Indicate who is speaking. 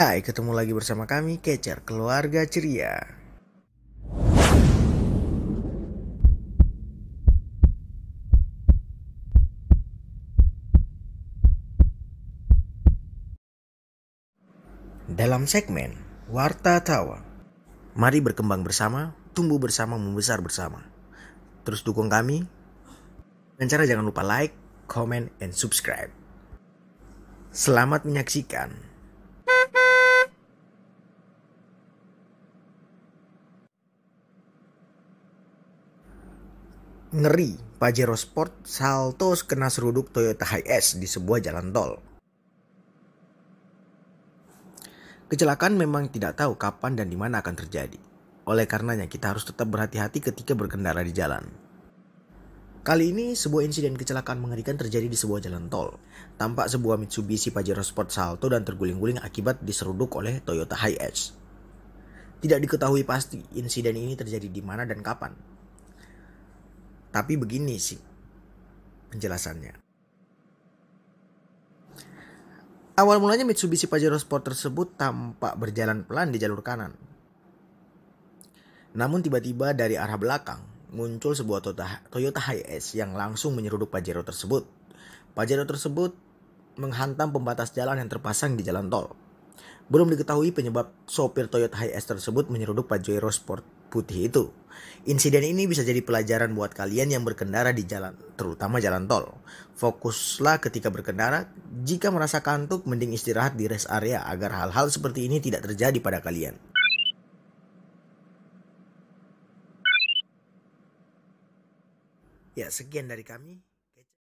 Speaker 1: Hai, ketemu lagi bersama kami Kecer Keluarga Ceria. Dalam segmen Warta Tawa, mari berkembang bersama, tumbuh bersama, membesar bersama. Terus dukung kami. Dan cara jangan lupa like, comment, and subscribe. Selamat menyaksikan. Ngeri, Pajero Sport salto kena seruduk Toyota Hiace di sebuah jalan tol. Kecelakaan memang tidak tahu kapan dan di mana akan terjadi. Oleh karenanya kita harus tetap berhati-hati ketika berkendara di jalan. Kali ini sebuah insiden kecelakaan mengerikan terjadi di sebuah jalan tol. Tampak sebuah Mitsubishi Pajero Sport salto dan terguling-guling akibat diseruduk oleh Toyota Hiace. Tidak diketahui pasti insiden ini terjadi di mana dan kapan, tapi begini sih penjelasannya. Awal mulanya Mitsubishi Pajero Sport tersebut tampak berjalan pelan di jalur kanan. Namun tiba-tiba dari arah belakang muncul sebuah Toyota Hiace yang langsung menyeruduk Pajero tersebut. Pajero tersebut menghantam pembatas jalan yang terpasang di jalan tol. Belum diketahui penyebab sopir Toyota Hiace tersebut menyeruduk Pajero Sport putih itu. Insiden ini bisa jadi pelajaran buat kalian yang berkendara di jalan, terutama jalan tol. Fokuslah ketika berkendara, jika merasa kantuk mending istirahat di rest area agar hal-hal seperti ini tidak terjadi pada kalian. Ya, sekian dari kami.